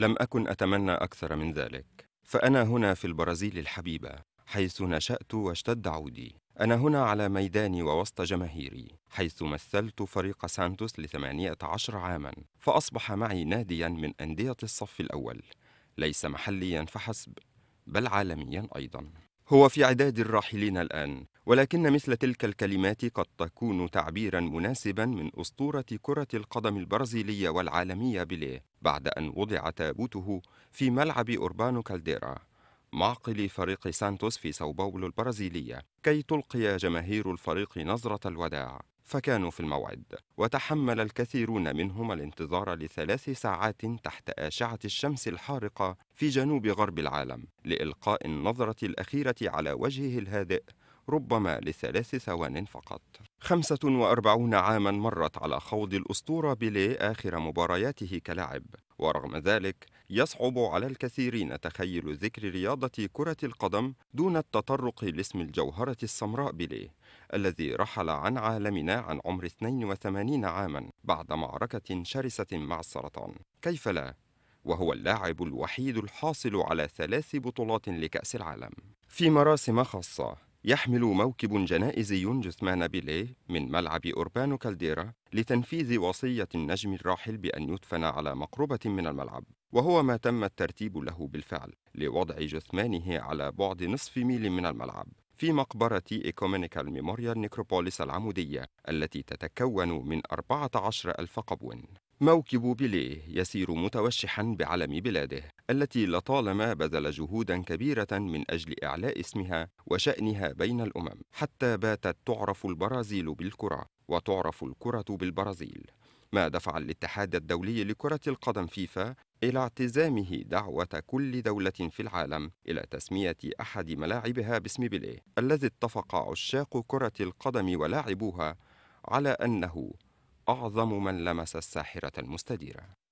لم أكن أتمنى أكثر من ذلك فأنا هنا في البرازيل الحبيبة حيث نشأت واشتد عودي أنا هنا على ميداني ووسط جماهيري حيث مثلت فريق سانتوس لثمانية عشر عاما فأصبح معي ناديا من أندية الصف الأول ليس محليا فحسب بل عالميا أيضا هو في عداد الراحلين الآن ولكن مثل تلك الكلمات قد تكون تعبيرا مناسبا من أسطورة كرة القدم البرازيلية والعالمية بيليه بعد أن وضع تابوته في ملعب أوربانو كالديرا معقل فريق سانتوس في ساو باولو البرازيلية كي تلقي جماهير الفريق نظرة الوداع فكانوا في الموعد وتحمل الكثيرون منهم الانتظار لثلاث ساعات تحت اشعه الشمس الحارقه في جنوب غرب العالم لالقاء النظره الاخيره على وجهه الهادئ ربما لثلاث ثوان فقط 45 عاما مرت على خوض الأسطورة بيليه آخر مبارياته كلاعب ورغم ذلك يصعب على الكثيرين تخيل ذكر رياضة كرة القدم دون التطرق لاسم الجوهرة السمراء بيليه الذي رحل عن عالمنا عن عمر 82 عاما بعد معركة شرسة مع السرطان كيف لا؟ وهو اللاعب الوحيد الحاصل على ثلاث بطولات لكأس العالم في مراسم خاصة يحمل موكب جنائزي جثمان بيليه من ملعب أوربانو كالديرا لتنفيذ وصية النجم الراحل بأن يدفن على مقربة من الملعب وهو ما تم الترتيب له بالفعل لوضع جثمانه على بعد نصف ميل من الملعب في مقبرة إيكومينيكال ميموريال نيكروبوليس العمودية التي تتكون من 14 ألف قبو موكب بيليه يسير متوشحا بعلم بلاده التي لطالما بذل جهودا كبيره من اجل اعلاء اسمها وشانها بين الامم حتى باتت تعرف البرازيل بالكره وتعرف الكره بالبرازيل ما دفع الاتحاد الدولي لكره القدم فيفا الى اعتزامه دعوه كل دوله في العالم الى تسميه احد ملاعبها باسم بيليه الذي اتفق عشاق كره القدم ولاعبوها على انه أعظم من لمس الساحرة المستديرة